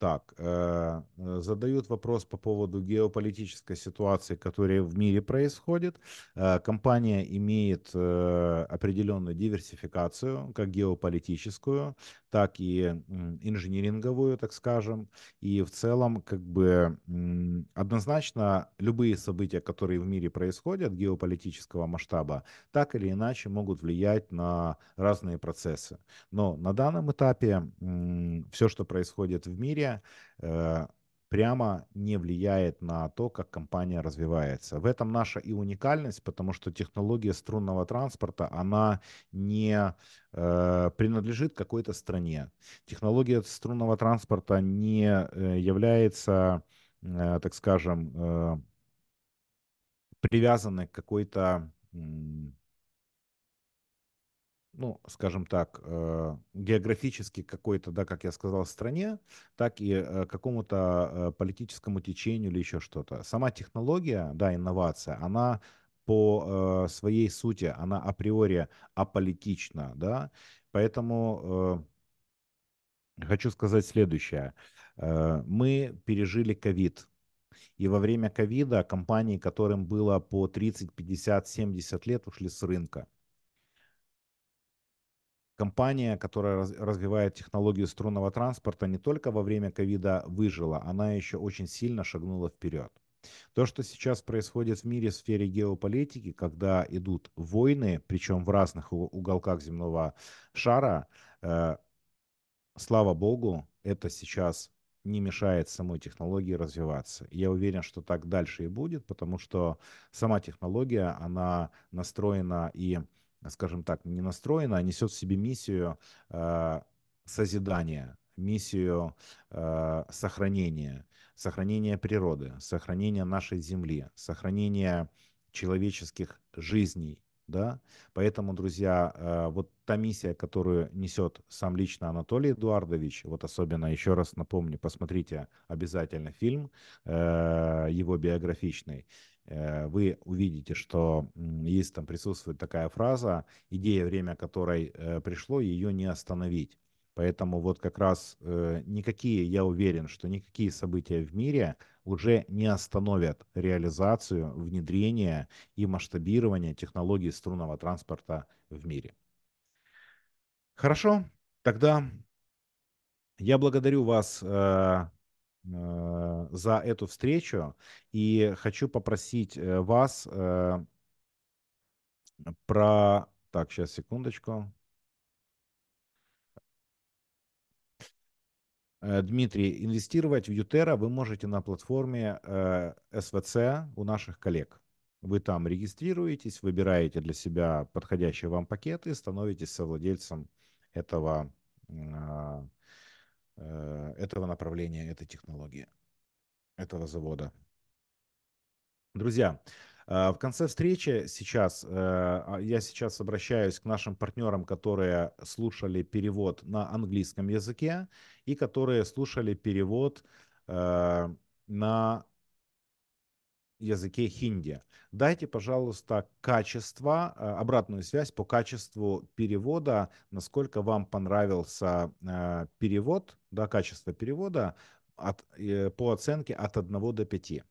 Так, э, задают вопрос по поводу геополитической ситуации, которая в мире происходит. Э, компания имеет э, определенную диверсификацию, как геополитическую, так и э, инжиниринговую, так скажем. И в целом, как бы, однозначно любые события, которые в мире происходят геополитического масштаба, так или иначе могут влиять на разные процессы. Но на данном этапе э, все, что происходит в мире, Э, прямо не влияет на то, как компания развивается. В этом наша и уникальность, потому что технология струнного транспорта, она не э, принадлежит какой-то стране. Технология струнного транспорта не э, является, э, так скажем, э, привязанной к какой-то э, ну, скажем так, э, географически какой-то, да, как я сказал, стране, так и э, какому-то э, политическому течению или еще что-то. Сама технология, да, инновация, она по своей сути, она априори аполитична, да, поэтому хочу сказать следующее. Мы пережили ковид, и во время ковида компании, которым было по 30, 50, 70 лет, ушли с рынка. Компания, которая развивает технологии струнного транспорта, не только во время ковида выжила, она еще очень сильно шагнула вперед. То, что сейчас происходит в мире в сфере геополитики, когда идут войны, причем в разных уголках земного шара, э, слава богу, это сейчас не мешает самой технологии развиваться. Я уверен, что так дальше и будет, потому что сама технология, она настроена и скажем так, не настроена, а несет в себе миссию э, созидания, миссию э, сохранения, сохранения природы, сохранения нашей земли, сохранения человеческих жизней. Да? Поэтому, друзья, э, вот та миссия, которую несет сам лично Анатолий Эдуардович, вот особенно, еще раз напомню, посмотрите обязательно фильм э, его биографичный, Э, вы увидите, что есть там присутствует такая фраза, идея, время которой э, пришло, ее не остановить. Поэтому вот как раз э, никакие, я уверен, что никакие события в мире уже не остановят реализацию, внедрение и масштабирование технологий струнного транспорта в мире. Хорошо, тогда я благодарю вас Э, за эту встречу и хочу попросить э, вас э, про... Так, сейчас, секундочку. Дмитрий, инвестировать в Ютера вы можете на платформе СВЦ у наших коллег. Вы там регистрируетесь, выбираете для себя подходящие вам пакеты, становитесь совладельцем этого Э, этого направления, этой технологии, этого завода. Друзья, э, в конце встречи сейчас э, а, я сейчас обращаюсь к нашим партнерам, которые слушали перевод на английском языке и которые слушали перевод на языке хинди. Дайте, пожалуйста, качество, э, обратную связь по качеству перевода, насколько вам понравился э, перевод, да, качество перевода от, э, по оценке от 1 до 5.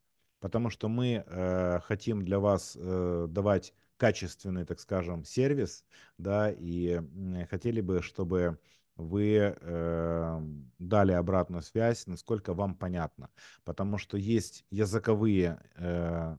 Потому что мы э, хотим для вас э, давать качественный, так скажем, сервис, да, и хотели бы, чтобы вы э, дали обратную связь, насколько вам понятно. Потому что есть языковые э,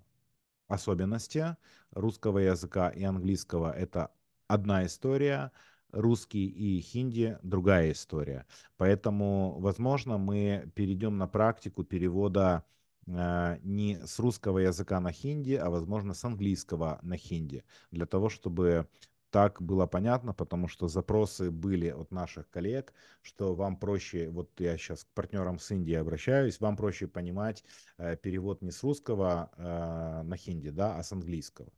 особенности русского языка и английского. Это одна история, русский и хинди другая история. Поэтому, возможно, мы перейдем на практику перевода э, не с русского языка на хинди, а, возможно, с английского на хинди, для того, чтобы так было понятно, потому что запросы были от наших коллег, что вам проще, вот я сейчас к партнерам с Индии обращаюсь, вам проще понимать э, перевод не с русского э, на хинди, да, а с английского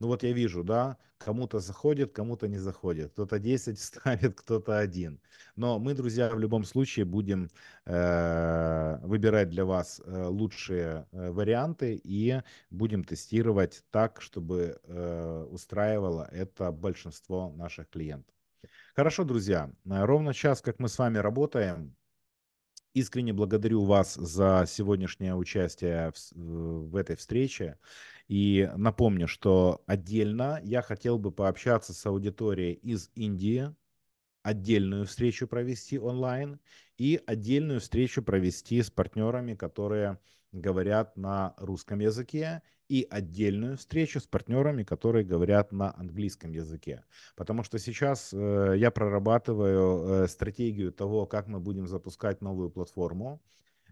ну вот я вижу, да, кому-то заходит, кому-то не заходит, кто-то 10 ставит, кто-то один. Но мы, друзья, в любом случае будем э, выбирать для вас э, лучшие э, варианты и будем тестировать так, чтобы э, устраивало это большинство наших клиентов. Хорошо, друзья, э, ровно час, как мы с вами работаем, Искренне благодарю вас за сегодняшнее участие в, в этой встрече. И напомню, что отдельно я хотел бы пообщаться с аудиторией из Индии, отдельную встречу провести онлайн и отдельную встречу провести с партнерами, которые говорят на русском языке, и отдельную встречу с партнерами, которые говорят на английском языке. Потому что сейчас э, я прорабатываю э, стратегию того, как мы будем запускать новую платформу.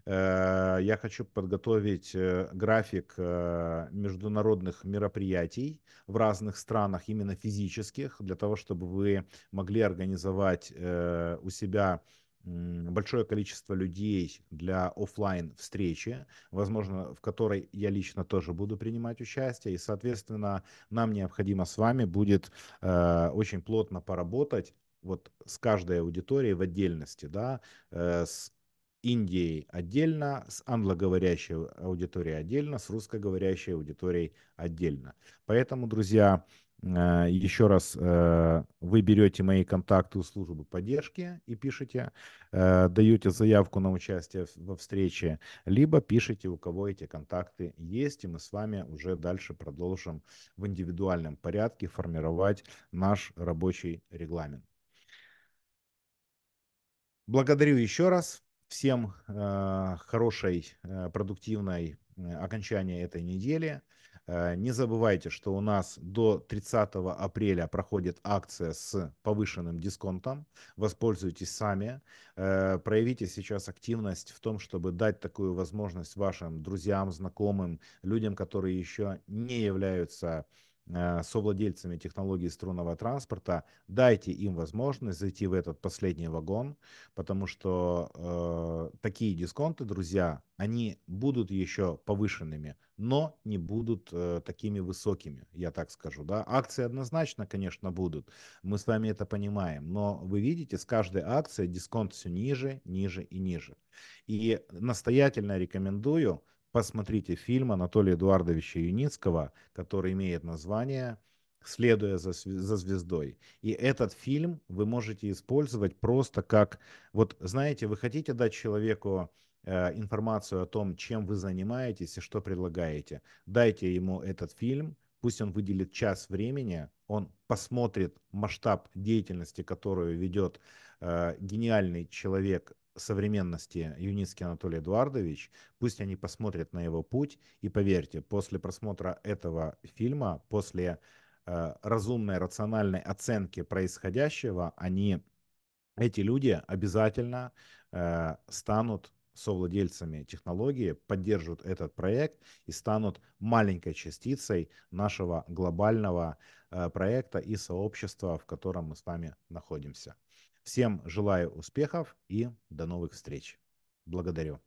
Э, я хочу подготовить э, график э, международных мероприятий в разных странах, именно физических, для того, чтобы вы могли организовать у себя большое количество людей для офлайн встречи, возможно, в которой я лично тоже буду принимать участие, и, соответственно, нам необходимо с вами будет очень плотно поработать вот с каждой аудиторией в отдельности, да, с Индией отдельно, с англоговорящей а, аудиторией отдельно, с русскоговорящей аудиторией отдельно. Поэтому, друзья, э, еще раз, э, вы берете мои контакты у службы поддержки и пишете, э, даете заявку на участие во встрече, либо пишите, у кого эти контакты есть, и мы с вами уже дальше продолжим в индивидуальном порядке формировать наш рабочий регламент. Благодарю еще раз. Всем э, хорошей, э, продуктивной э, окончания этой недели. Не забывайте, что у нас до 30 апреля проходит акция с повышенным дисконтом. Воспользуйтесь сами. Проявите сейчас активность в том, чтобы дать такую возможность вашим друзьям, знакомым, людям, которые еще не являются Э, совладельцами технологии струнного транспорта, дайте им возможность зайти в этот последний вагон, потому что э, такие дисконты, друзья, они будут еще повышенными, но не будут э, такими высокими, я так скажу. Да? Акции однозначно, конечно, будут, мы с вами это понимаем, но вы видите, с каждой акцией дисконт все ниже, ниже и ниже. И настоятельно рекомендую посмотрите фильм Анатолия Эдуардовича Юницкого, который имеет название «Следуя за, звездой». И этот фильм вы можете использовать просто как... Вот знаете, вы хотите дать человеку э, информацию о том, чем вы занимаетесь и что предлагаете. Дайте ему этот фильм, пусть он выделит час времени, он посмотрит масштаб деятельности, которую ведет э, гениальный человек современности Юницкий Анатолий Эдуардович, пусть они посмотрят на его путь, и поверьте, после просмотра этого фильма, после э, разумной, рациональной оценки происходящего, они, эти люди обязательно э, станут совладельцами технологии, поддержат этот проект и станут маленькой частицей нашего глобального э, проекта и сообщества, в котором мы с вами находимся. Всем желаю успехов и до новых встреч. Благодарю.